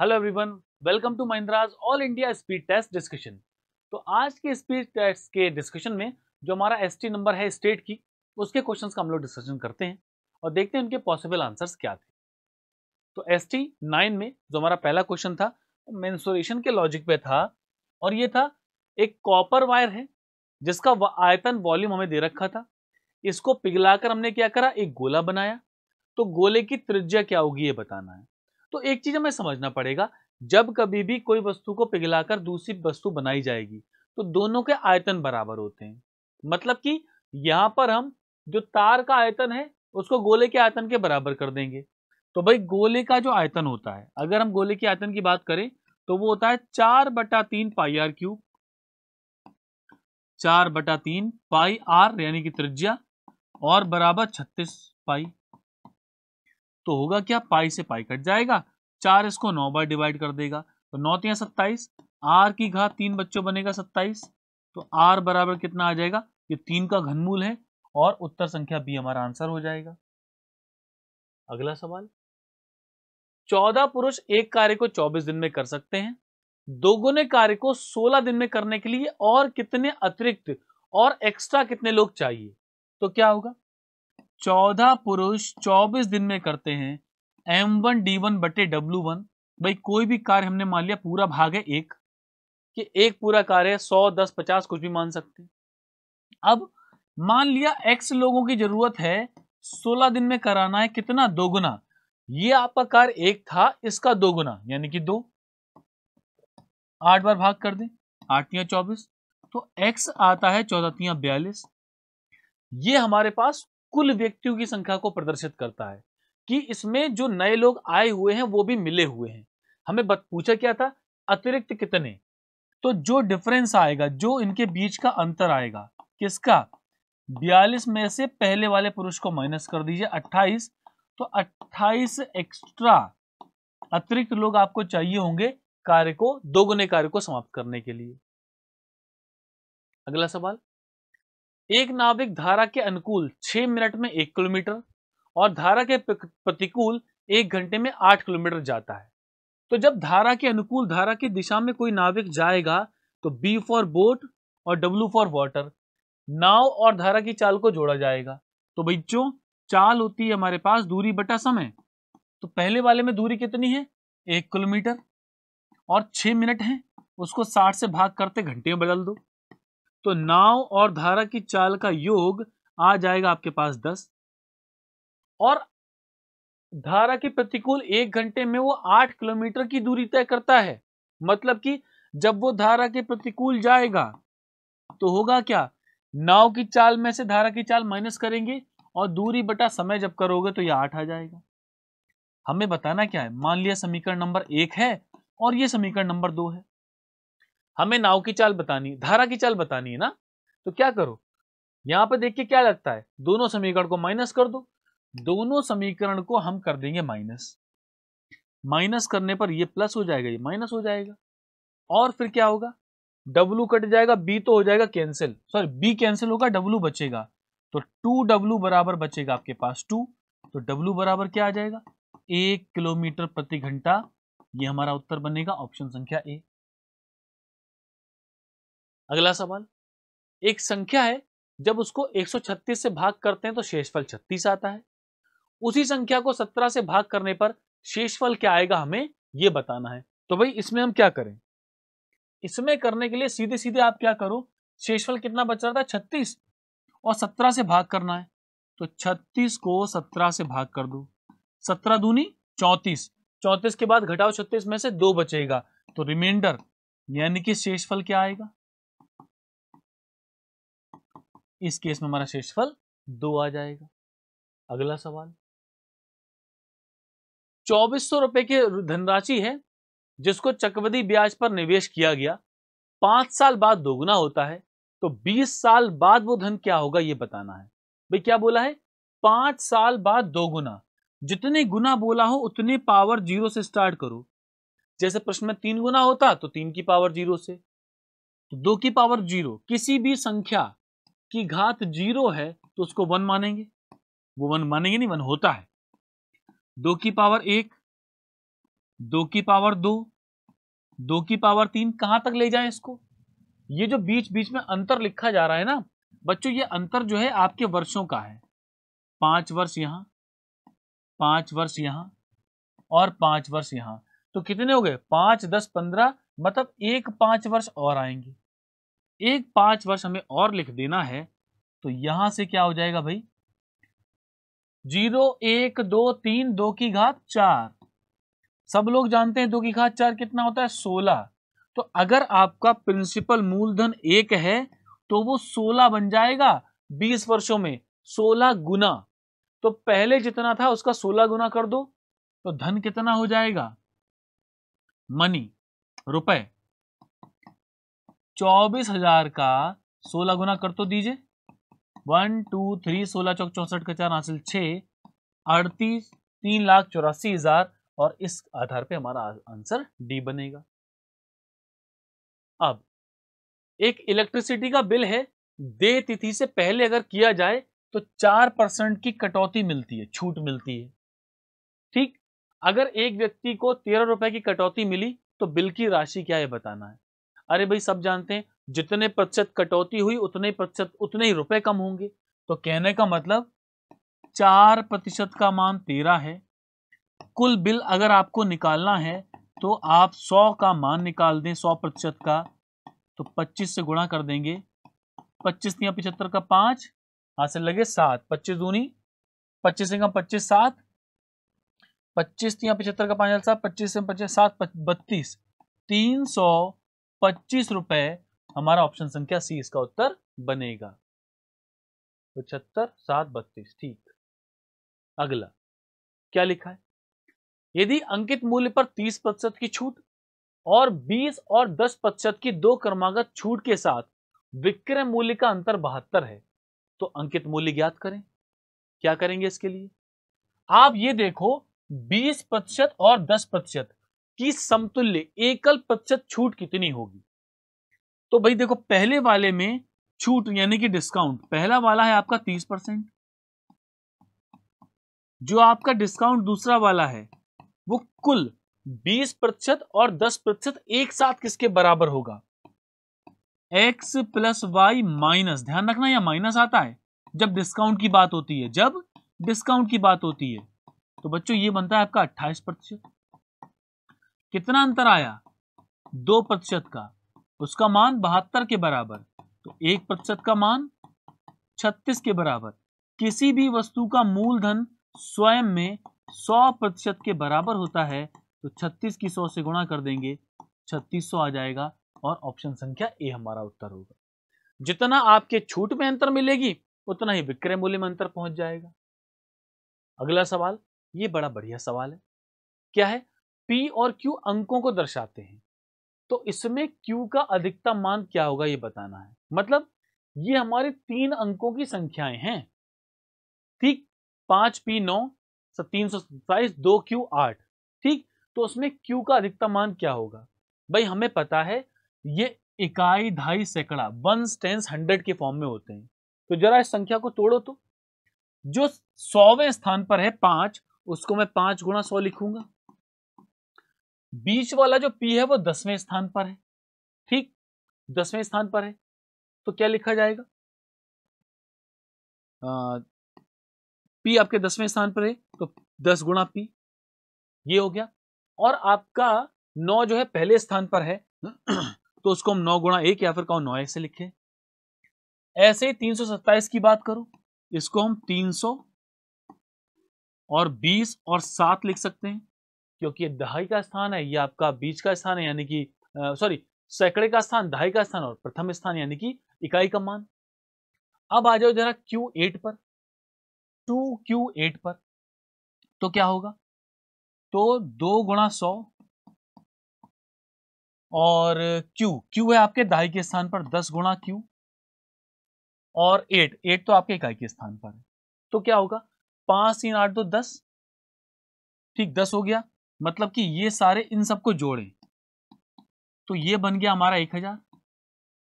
hello everyone welcome to Mahindra's all India speed test discussion तो आज के स्पीड टेस्ट के डिस्कशन में जो हमारा एसटी नंबर है स्टेट की उसके क्वेश्चंस का हम लोग डिस्कशन करते हैं और देखते हैं उनके पॉसिबल आंसर्स क्या थे तो एस टी नाइन में जो हमारा पहला क्वेश्चन था मैंसोरेशन के लॉजिक पे था और ये था एक कॉपर वायर है जिसका आयतन वॉल्यूम हमें दे रखा था इसको पिघलाकर हमने क्या करा एक गोला बनाया तो गोले की त्रिज्या क्या होगी ये बताना है तो एक चीज हमें समझना पड़ेगा जब कभी भी कोई वस्तु को पिघलाकर दूसरी वस्तु बनाई जाएगी तो दोनों के आयतन बराबर होते हैं मतलब कि यहां पर हम जो तार का आयतन है उसको गोले के आयतन के बराबर कर देंगे तो भाई गोले का जो आयतन होता है अगर हम गोले के आयतन की बात करें तो वो होता है चार बटा तीन पाई आर क्यूब चार बटा तीन पाई आर यानी कि त्रिज्या और बराबर छत्तीस पाई तो होगा क्या पाई से पाई कट जाएगा चार इसको नौ बार डिवाइड कर देगा तो नौ तीन सत्ताईस आर की घात तीन बच्चों बनेगा सत्ताईस तो आर बराबर कितना आ जाएगा ये तीन का घनमूल है और उत्तर संख्या बी हमारा आंसर हो जाएगा अगला सवाल चौदह पुरुष एक कार्य को चौबीस दिन में कर सकते हैं दोगुने कार्य को सोलह दिन में करने के लिए और कितने अतिरिक्त और एक्स्ट्रा कितने लोग चाहिए तो क्या होगा चौदह पुरुष चौबीस दिन में करते हैं एम वन डी वन बटे डब्ल्यू वन भाई कोई भी कार्य हमने मान लिया पूरा भाग है एक कि एक पूरा कार्य सौ दस पचास कुछ भी मान सकते अब मान लिया एक्स लोगों की जरूरत है सोलह दिन में कराना है कितना दोगुना ये आपका कार्य एक था इसका दोगुना यानी कि दो आठ बार भाग कर दे आठतिया चौबीस तो एक्स आता है चौदहतिया बयालीस ये हमारे पास कुल व्यक्तियों की संख्या को प्रदर्शित करता है कि इसमें जो नए लोग आए हुए हैं वो भी मिले हुए हैं हमें बत, पूछा क्या था अतिरिक्त कितने तो जो डिफरेंस आएगा जो इनके बीच का अंतर आएगा किसका बयालीस में से पहले वाले पुरुष को माइनस कर दीजिए अट्ठाईस तो अट्ठाईस एक्स्ट्रा अतिरिक्त लोग आपको चाहिए होंगे कार्य को दोगुने कार्य को समाप्त करने के लिए अगला सवाल एक नाविक धारा के अनुकूल छह मिनट में एक किलोमीटर और धारा के प्रतिकूल एक घंटे में आठ किलोमीटर जाता है तो जब धारा के अनुकूल धारा की दिशा में कोई नाविक जाएगा तो बी फॉर बोट और डब्ल्यू फॉर वाटर नाव और धारा की चाल को जोड़ा जाएगा तो बच्चों चाल होती है हमारे पास दूरी बटा समय तो पहले वाले में दूरी कितनी है एक किलोमीटर और छह मिनट है उसको साठ से भाग करते घंटे में बदल दो तो नाव और धारा की चाल का योग आ जाएगा आपके पास दस और धारा के प्रतिकूल एक घंटे में वो आठ किलोमीटर की दूरी तय करता है मतलब कि जब वो धारा के प्रतिकूल जाएगा तो होगा क्या नाव की चाल में से धारा की चाल माइनस करेंगे और दूरी बटा समय जब करोगे तो ये आठ आ जाएगा हमें बताना क्या है मान लिया समीकरण नंबर एक है और ये समीकरण नंबर दो है हमें नाव की चाल बतानी धारा की चाल बतानी है ना तो क्या करो यहां पर देख के क्या लगता है दोनों समीकरण को माइनस कर दो दोनों समीकरण को हम कर देंगे माइनस माइनस करने पर ये प्लस हो जाएगा ये माइनस हो जाएगा और फिर क्या होगा डब्लू कट जाएगा बी तो हो जाएगा कैंसिल सॉरी बी कैंसिल होगा डब्लू बचेगा तो टू डब्लू बराबर बचेगा आपके पास टू तो डब्लू बराबर क्या आ जाएगा एक किलोमीटर प्रति घंटा ये हमारा उत्तर बनेगा ऑप्शन संख्या ए अगला सवाल एक संख्या है जब उसको 136 से भाग करते हैं तो शेषफल 36 आता है उसी संख्या को 17 से भाग करने पर शेषफल क्या आएगा हमें यह बताना है तो भाई इसमें हम क्या करें इसमें करने के लिए सीधे सीधे आप क्या करो शेषफल कितना बच रहा था छत्तीस और सत्रह से भाग करना है तो छत्तीस को सत्रह से भाग कर दो सत्रह दूनी चौंतीस चौंतीस के बाद घटाओ छत्तीस में से दो बचेगा तो रिमाइंडर यानी कि शेषफल क्या आएगा इस केस में हमारा शेषफल दो आ जाएगा अगला सवाल चौबीस सौ रुपए की धनराशि है जिसको चक्रवर्ती ब्याज पर निवेश किया गया पांच साल बाद दोगुना होता है तो बीस साल बाद वो धन क्या होगा ये बताना है भाई क्या बोला है पांच साल बाद दोगुना जितने गुना बोला हो उतने पावर जीरो से स्टार्ट करो जैसे प्रश्न में तीन गुना होता तो तीन की पावर जीरो से तो दो की पावर जीरो किसी भी संख्या की घात जीरो है तो उसको वन मानेंगे वो वन मानेंगे नहीं वन होता है दो की पावर एक दो की पावर दो दो की पावर तीन कहां तक ले जाए इसको ये जो बीच बीच में अंतर लिखा जा रहा है ना बच्चों ये अंतर जो है आपके वर्षों का है पांच वर्ष यहां पांच वर्ष यहां और पांच वर्ष यहां तो कितने हो गए पांच दस पंद्रह मतलब एक पांच वर्ष और आएंगे एक पांच वर्ष हमें और लिख देना है तो यहां से क्या हो जाएगा भाई जीरो एक दो तीन दो की घात चार सब लोग जानते हैं दो की घात चार कितना होता है सोलह तो अगर आपका प्रिंसिपल मूलधन एक है तो वो सोलह बन जाएगा बीस वर्षों में सोलह गुना तो पहले जितना था उसका सोलह गुना कर दो तो धन कितना हो जाएगा मनी रुपए चौबीस हजार का सोलह गुना कर तो दीजिए वन टू थ्री सोलह चौक चौसठ का चार हासिल छ अड़तीस तीन लाख चौरासी हजार और इस आधार पे हमारा आंसर डी बनेगा अब एक इलेक्ट्रिसिटी का बिल है दे तिथि से पहले अगर किया जाए तो चार परसेंट की कटौती मिलती है छूट मिलती है ठीक अगर एक व्यक्ति को तेरह रुपए की कटौती मिली तो बिल की राशि क्या है बताना है अरे भाई सब जानते हैं जितने प्रतिशत कटौती हुई उतने प्रतिशत उतने ही रुपए कम होंगे तो कहने का मतलब चार प्रतिशत का मान तेरह है कुल बिल अगर आपको निकालना है तो आप सौ का मान निकाल दें सौ प्रतिशत का तो पच्चीस से गुणा कर देंगे पच्चीस या पिछहत्तर का पांच हासिल लगे सात पच्चीस दूनी पच्चीस का पच्चीस सात पच्चीस या पिछहत्तर का पांच सात पच्चीस से पच्चीस सात बत्तीस तीन सौ पच्चीस रुपए हमारा ऑप्शन संख्या सी इसका उत्तर बनेगा पचहत्तर सात बत्तीस ठीक अगला क्या लिखा है यदि अंकित मूल्य पर 30 प्रतिशत की छूट और 20 और 10 प्रतिशत की दो क्रमागत छूट के साथ विक्रय मूल्य का अंतर बहत्तर है तो अंकित मूल्य ज्ञात करें क्या करेंगे इसके लिए आप ये देखो 20 प्रतिशत और 10 प्रतिशत कि समतुल्य एकल प्रतिशत छूट कितनी होगी तो भाई देखो पहले वाले में छूट यानी कि डिस्काउंट पहला वाला है आपका तीस परसेंट जो आपका डिस्काउंट दूसरा वाला है वो कुल बीस प्रतिशत और दस प्रतिशत एक साथ किसके बराबर होगा एक्स प्लस वाई माइनस ध्यान रखना यह माइनस आता है जब डिस्काउंट की बात होती है जब डिस्काउंट की बात होती है तो बच्चों ये बनता है आपका अट्ठाईस प्रतिशत कितना अंतर आया दो प्रतिशत का उसका मान बहत्तर के बराबर तो एक प्रतिशत का मान छत्तीस के बराबर किसी भी वस्तु का मूलधन स्वयं में सौ प्रतिशत के बराबर होता है तो छत्तीस की सौ से गुणा कर देंगे छत्तीस सौ आ जाएगा और ऑप्शन संख्या ए हमारा उत्तर होगा जितना आपके छूट में अंतर मिलेगी उतना ही विक्रय मूल्य में अंतर पहुंच जाएगा अगला सवाल ये बड़ा बढ़िया सवाल है क्या है पी और क्यू अंकों को दर्शाते हैं तो इसमें क्यू का अधिकतम मान क्या होगा ये बताना है मतलब ये हमारे तीन अंकों की संख्याएं हैं ठीक पांच पी नौ तीन सौ सत्ताईस दो क्यू आठ ठीक तो उसमें क्यू का अधिकतम मान क्या होगा भाई हमें पता है ये इकाई ढाई सैकड़ा वन टेंस हंड्रेड के फॉर्म में होते हैं तो जरा इस संख्या को तोड़ो तो जो सौवें स्थान पर है पांच उसको मैं पांच गुणा सौ लिखूंगा बीच वाला जो पी है वो दसवें स्थान पर है ठीक दसवें स्थान पर है तो क्या लिखा जाएगा आ, पी आपके दसवें स्थान पर है तो दस गुणा पी ये हो गया और आपका नौ जो है पहले स्थान पर है तो उसको हम नौ गुणा एक या फिर कहो नौ एक से लिखे ऐसे ही तीन सौ सत्ताईस की बात करो इसको हम तीन सौ और बीस और सात लिख सकते हैं क्योंकि ये दहाई का स्थान है ये आपका बीच का स्थान है यानी कि सॉरी सैकड़े का स्थान दहाई का स्थान और प्रथम स्थान यानी कि इकाई का मान अब आ जाओ जरा क्यू एट पर टू क्यू एट पर तो क्या होगा तो दो गुणा सौ और क्यू क्यू है आपके दहाई के स्थान पर दस गुणा क्यू और एट एट तो आपके इकाई के स्थान पर है तो क्या होगा पांच तीन आठ दो दस ठीक दस हो गया मतलब कि ये सारे इन सबको जोड़ें तो ये बन गया हमारा एक हजार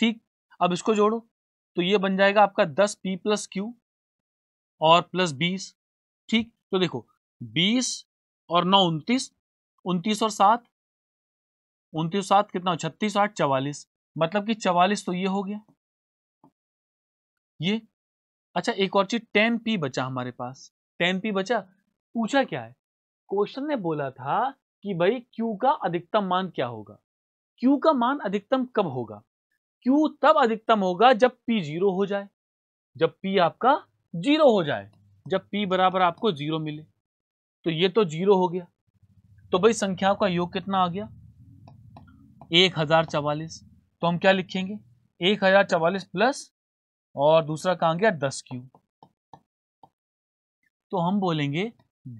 ठीक अब इसको जोड़ो तो ये बन जाएगा आपका दस पी प्लस क्यू और प्लस बीस ठीक तो देखो बीस और नौ उनतीस उनतीस और सात उनतीस सात कितना छत्तीस आठ चवालीस मतलब कि चवालीस तो ये हो गया ये अच्छा एक और चीज टेन पी बचा हमारे पास टेन पी बचा पूछा क्या है क्वेश्चन ने बोला था कि भाई Q का अधिकतम मान क्या होगा Q का मान अधिकतम कब होगा Q तब अधिकतम होगा जब P जीरो हो जाए जब P आपका जीरो हो जाए जब P बराबर आपको जीरो मिले तो ये तो जीरो हो गया तो भाई संख्याओं का योग कितना आ गया एक हजार चवालीस तो हम क्या लिखेंगे एक हजार चवालीस प्लस और दूसरा कहा गया दस क्यू तो हम बोलेंगे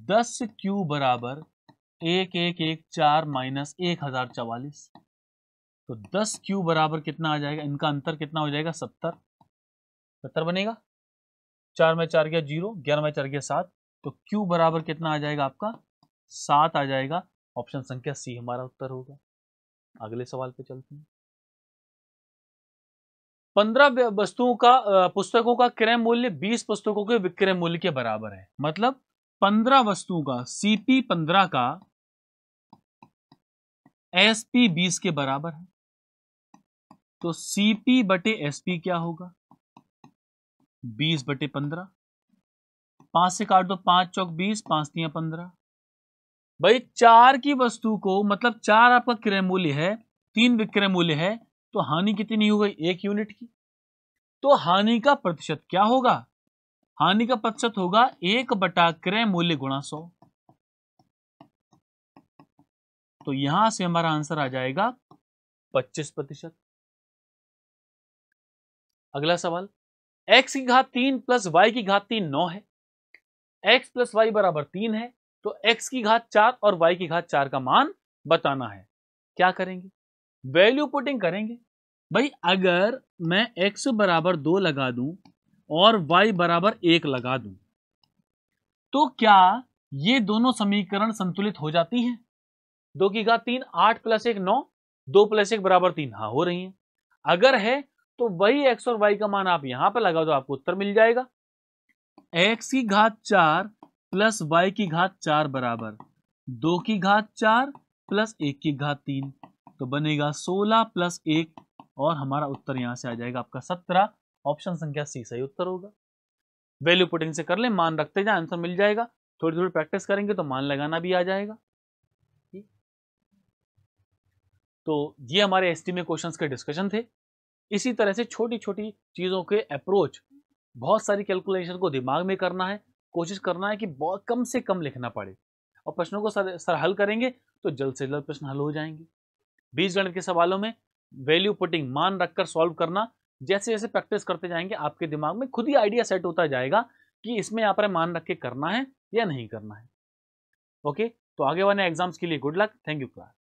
दस क्यू बराबर एक एक एक चार माइनस एक हजार चवालीस तो दस क्यू बराबर कितना आ जाएगा इनका अंतर कितना हो जाएगा सत्तर सत्तर बनेगा चार में चार गया जीरो ग्यारह में चार गया सात तो क्यू बराबर कितना आ जाएगा आपका सात आ जाएगा ऑप्शन संख्या सी हमारा उत्तर होगा अगले सवाल पे चलते हैं पंद्रह वस्तुओं का पुस्तकों का क्रय मूल्य बीस पुस्तकों के विक्रय मूल्य के बराबर है मतलब पंद्रह वस्तुओं का सीपी पंद्रह का एसपी बीस के बराबर है तो सीपी बटे एसपी क्या होगा बीस बटे पंद्रह पांच से काट दो पांच चौक बीस पांच तिया पंद्रह भाई चार की वस्तु को मतलब चार आपका क्रय मूल्य है तीन विक्रय मूल्य है तो हानि कितनी हो गई एक यूनिट की तो हानि का प्रतिशत क्या होगा हानि का प्रतिशत होगा एक बटा क्रय मूल्य गुणा सौ तो यहां से हमारा आंसर आ जाएगा पच्चीस प्रतिशत अगला सवाल x की घात तीन प्लस वाई की घात तीन नौ है x प्लस वाई बराबर तीन है तो x की घात चार और y की घात चार का मान बताना है क्या करेंगे वैल्यू पुटिंग करेंगे भाई अगर मैं x बराबर दो लगा दूं और y बराबर एक लगा दूं तो क्या ये दोनों समीकरण संतुलित हो जाती हैं दो की घात तीन आठ प्लस एक नौ दो प्लस एक बराबर तीन हाँ हो रही है अगर है तो वही x और y का मान आप यहां पर लगा दो तो आपको उत्तर मिल जाएगा x की घात चार प्लस वाई की घात चार बराबर दो की घात चार प्लस एक की घात तीन तो बनेगा सोलह प्लस एक और हमारा उत्तर यहां से आ जाएगा आपका सत्रह ऑप्शन संख्या सी सही उत्तर होगा वैल्यू पुटिंग से कर ले मान रखते जाए आंसर मिल जाएगा थोड़ी थोड़ी प्रैक्टिस करेंगे तो मान लगाना भी आ जाएगा तो ये हमारे एस में क्वेश्चन के डिस्कशन थे इसी तरह से छोटी छोटी चीज़ों के अप्रोच बहुत सारी कैलकुलेशन को दिमाग में करना है कोशिश करना है कि बहुत कम से कम लिखना पड़े और प्रश्नों को सर, सर हल करेंगे तो जल्द से जल्द प्रश्न हल हो जाएंगे बीस गणित के सवालों में वैल्यू पुटिंग मान रखकर सॉल्व करना जैसे जैसे प्रैक्टिस करते जाएंगे आपके दिमाग में खुद ही आइडिया सेट होता जाएगा कि इसमें यहाँ पर मान रख के करना है या नहीं करना है ओके तो आगे वाले एग्जाम्स के लिए good luck thank you class